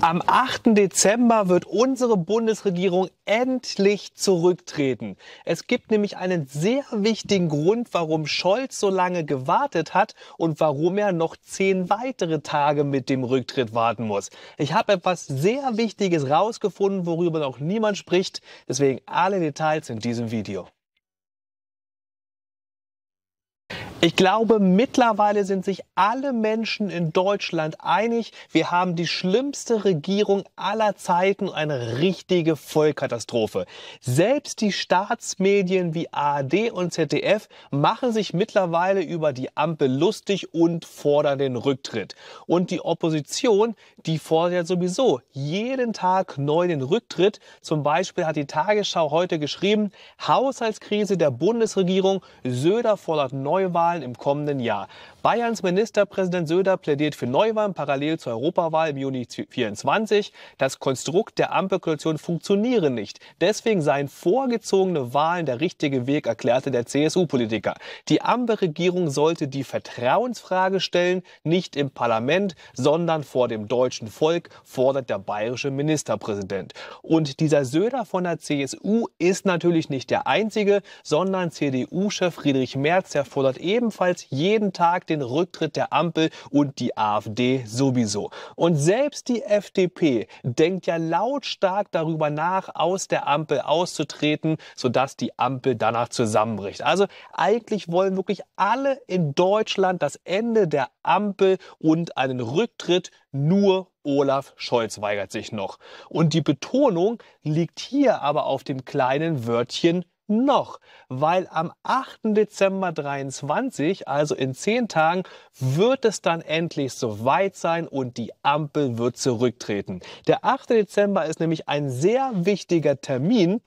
Am 8. Dezember wird unsere Bundesregierung endlich zurücktreten. Es gibt nämlich einen sehr wichtigen Grund, warum Scholz so lange gewartet hat und warum er noch zehn weitere Tage mit dem Rücktritt warten muss. Ich habe etwas sehr Wichtiges rausgefunden, worüber noch niemand spricht. Deswegen alle Details in diesem Video. Ich glaube, mittlerweile sind sich alle Menschen in Deutschland einig, wir haben die schlimmste Regierung aller Zeiten, eine richtige Vollkatastrophe. Selbst die Staatsmedien wie ARD und ZDF machen sich mittlerweile über die Ampel lustig und fordern den Rücktritt. Und die Opposition, die fordert ja sowieso jeden Tag neu den Rücktritt. Zum Beispiel hat die Tagesschau heute geschrieben, Haushaltskrise der Bundesregierung, Söder fordert Neuwahlen Wahlen im kommenden Jahr. Bayerns Ministerpräsident Söder plädiert für Neuwahlen parallel zur Europawahl im Juni 2024. Das Konstrukt der Ampelkoalition funktioniere nicht. Deswegen seien vorgezogene Wahlen der richtige Weg, erklärte der CSU-Politiker. Die Ampelregierung sollte die Vertrauensfrage stellen, nicht im Parlament, sondern vor dem deutschen Volk, fordert der bayerische Ministerpräsident. Und dieser Söder von der CSU ist natürlich nicht der einzige, sondern CDU-Chef Friedrich Merz erfordert ebenfalls jeden Tag den Rücktritt der Ampel und die AfD sowieso. Und selbst die FDP denkt ja lautstark darüber nach, aus der Ampel auszutreten, sodass die Ampel danach zusammenbricht. Also eigentlich wollen wirklich alle in Deutschland das Ende der Ampel und einen Rücktritt nur Olaf Scholz weigert sich noch. Und die Betonung liegt hier aber auf dem kleinen Wörtchen noch, weil am 8. Dezember 23, also in zehn Tagen, wird es dann endlich soweit sein und die Ampel wird zurücktreten. Der 8. Dezember ist nämlich ein sehr wichtiger Termin,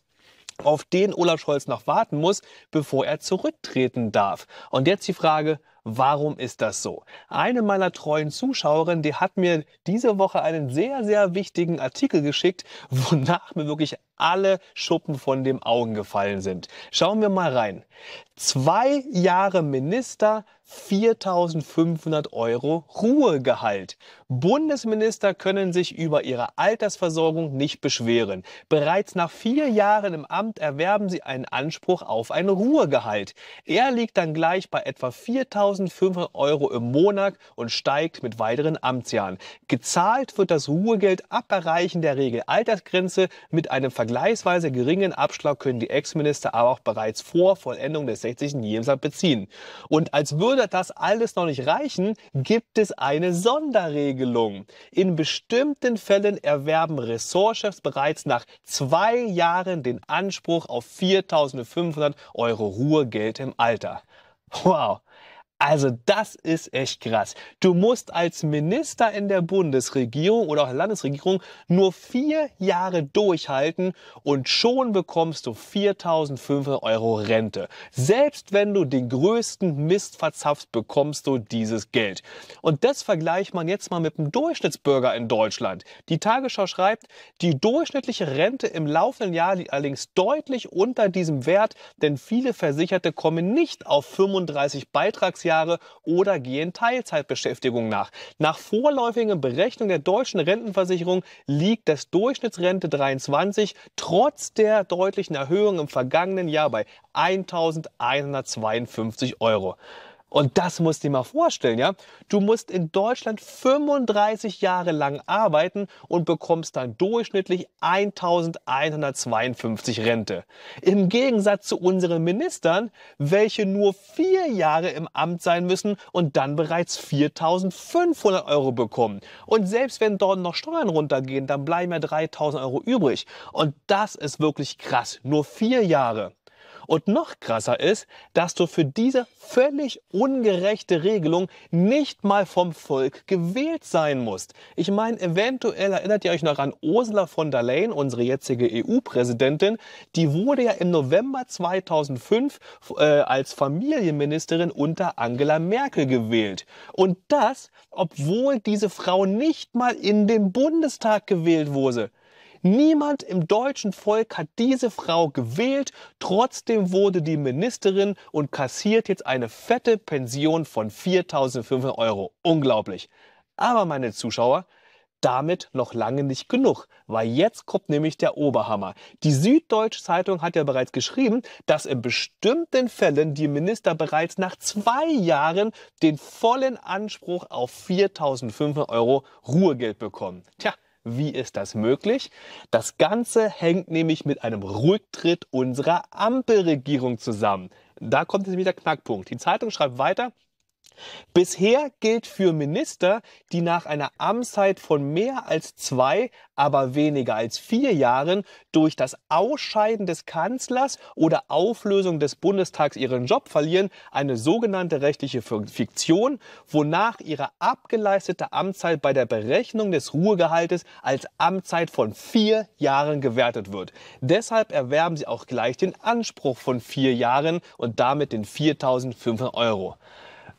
auf den Olaf Scholz noch warten muss, bevor er zurücktreten darf. Und jetzt die Frage, Warum ist das so? Eine meiner treuen Zuschauerinnen, die hat mir diese Woche einen sehr, sehr wichtigen Artikel geschickt, wonach mir wirklich alle Schuppen von dem Augen gefallen sind. Schauen wir mal rein. Zwei Jahre Minister, 4500 Euro Ruhegehalt. Bundesminister können sich über ihre Altersversorgung nicht beschweren. Bereits nach vier Jahren im Amt erwerben sie einen Anspruch auf ein Ruhegehalt. Er liegt dann gleich bei etwa 4500 Euro im Monat und steigt mit weiteren Amtsjahren. Gezahlt wird das Ruhegeld ab Erreichen der Regel Altersgrenze. Mit einem vergleichsweise geringen Abschlag können die Ex-Minister aber auch bereits vor Vollendung des 365 Niemsland beziehen. Und als würde das alles noch nicht reichen, gibt es eine Sonderregelung. In bestimmten Fällen erwerben Ressortchefs bereits nach zwei Jahren den Anspruch auf 4.500 Euro Ruhegeld im Alter. Wow, also das ist echt krass. Du musst als Minister in der Bundesregierung oder auch Landesregierung nur vier Jahre durchhalten und schon bekommst du 4.500 Euro Rente. Selbst wenn du den größten Mist verzapfst, bekommst du dieses Geld. Und das vergleicht man jetzt mal mit dem Durchschnittsbürger in Deutschland. Die Tagesschau schreibt, die durchschnittliche Rente im laufenden Jahr liegt allerdings deutlich unter diesem Wert, denn viele Versicherte kommen nicht auf 35 Beitragsjahre Jahre oder gehen Teilzeitbeschäftigung nach. Nach vorläufigen Berechnung der deutschen Rentenversicherung liegt das Durchschnittsrente 23 trotz der deutlichen Erhöhung im vergangenen Jahr bei 1152 Euro. Und das musst du dir mal vorstellen, ja? Du musst in Deutschland 35 Jahre lang arbeiten und bekommst dann durchschnittlich 1152 Rente. Im Gegensatz zu unseren Ministern, welche nur vier Jahre im Amt sein müssen und dann bereits 4500 Euro bekommen. Und selbst wenn dort noch Steuern runtergehen, dann bleiben ja 3000 Euro übrig. Und das ist wirklich krass. Nur vier Jahre. Und noch krasser ist, dass du für diese völlig ungerechte Regelung nicht mal vom Volk gewählt sein musst. Ich meine, eventuell erinnert ihr euch noch an Ursula von der Leyen, unsere jetzige EU-Präsidentin. Die wurde ja im November 2005 äh, als Familienministerin unter Angela Merkel gewählt. Und das, obwohl diese Frau nicht mal in den Bundestag gewählt wurde. Niemand im deutschen Volk hat diese Frau gewählt. Trotzdem wurde die Ministerin und kassiert jetzt eine fette Pension von 4.500 Euro. Unglaublich. Aber meine Zuschauer, damit noch lange nicht genug, weil jetzt kommt nämlich der Oberhammer. Die Süddeutsche Zeitung hat ja bereits geschrieben, dass in bestimmten Fällen die Minister bereits nach zwei Jahren den vollen Anspruch auf 4.500 Euro Ruhegeld bekommen. Tja, wie ist das möglich? Das Ganze hängt nämlich mit einem Rücktritt unserer Ampelregierung zusammen. Da kommt jetzt wieder Knackpunkt. Die Zeitung schreibt weiter, Bisher gilt für Minister, die nach einer Amtszeit von mehr als zwei, aber weniger als vier Jahren durch das Ausscheiden des Kanzlers oder Auflösung des Bundestags ihren Job verlieren, eine sogenannte rechtliche Fiktion, wonach ihre abgeleistete Amtszeit bei der Berechnung des Ruhegehaltes als Amtszeit von vier Jahren gewertet wird. Deshalb erwerben sie auch gleich den Anspruch von vier Jahren und damit den 4.500 Euro.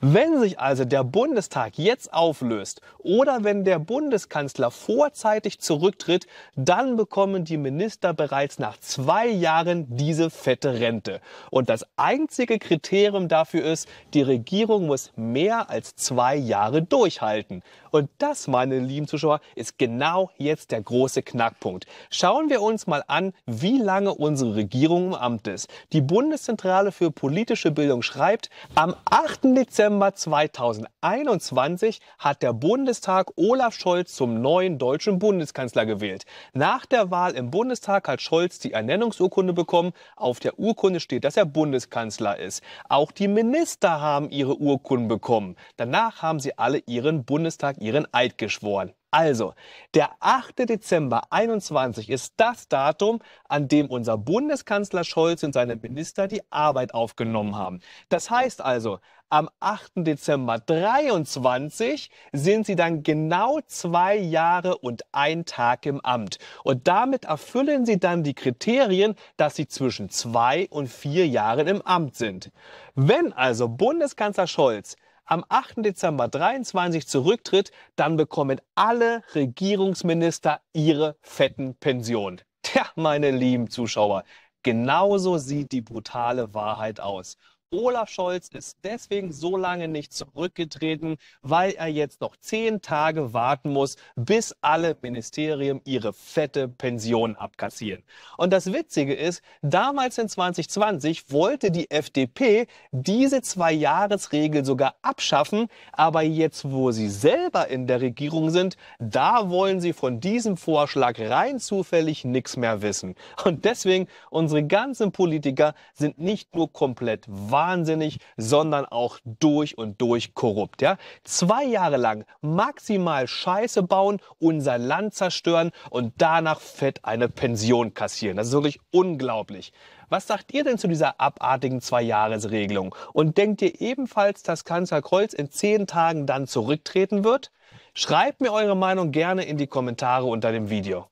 Wenn sich also der Bundestag jetzt auflöst oder wenn der Bundeskanzler vorzeitig zurücktritt, dann bekommen die Minister bereits nach zwei Jahren diese fette Rente. Und das einzige Kriterium dafür ist, die Regierung muss mehr als zwei Jahre durchhalten. Und das, meine lieben Zuschauer, ist genau jetzt der große Knackpunkt. Schauen wir uns mal an, wie lange unsere Regierung im Amt ist. Die Bundeszentrale für politische Bildung schreibt, am 8. Dezember November 2021 hat der Bundestag Olaf Scholz zum neuen deutschen Bundeskanzler gewählt. Nach der Wahl im Bundestag hat Scholz die Ernennungsurkunde bekommen. Auf der Urkunde steht, dass er Bundeskanzler ist. Auch die Minister haben ihre Urkunden bekommen. Danach haben sie alle ihren Bundestag, ihren Eid geschworen. Also, der 8. Dezember 21 ist das Datum, an dem unser Bundeskanzler Scholz und seine Minister die Arbeit aufgenommen haben. Das heißt also, am 8. Dezember 23 sind sie dann genau zwei Jahre und ein Tag im Amt. Und damit erfüllen sie dann die Kriterien, dass sie zwischen zwei und vier Jahren im Amt sind. Wenn also Bundeskanzler Scholz am 8. Dezember 23 zurücktritt, dann bekommen alle Regierungsminister ihre fetten Pensionen. Tja, meine lieben Zuschauer, genauso sieht die brutale Wahrheit aus. Olaf Scholz ist deswegen so lange nicht zurückgetreten, weil er jetzt noch zehn Tage warten muss, bis alle Ministerien ihre fette Pension abkassieren. Und das Witzige ist, damals in 2020 wollte die FDP diese Zwei-Jahres-Regel sogar abschaffen, aber jetzt, wo sie selber in der Regierung sind, da wollen sie von diesem Vorschlag rein zufällig nichts mehr wissen. Und deswegen, unsere ganzen Politiker sind nicht nur komplett wahr, wahnsinnig, sondern auch durch und durch korrupt. Ja? Zwei Jahre lang maximal Scheiße bauen, unser Land zerstören und danach fett eine Pension kassieren. Das ist wirklich unglaublich. Was sagt ihr denn zu dieser abartigen Zwei-Jahres-Regelung? Und denkt ihr ebenfalls, dass Kanzler Kreuz in zehn Tagen dann zurücktreten wird? Schreibt mir eure Meinung gerne in die Kommentare unter dem Video.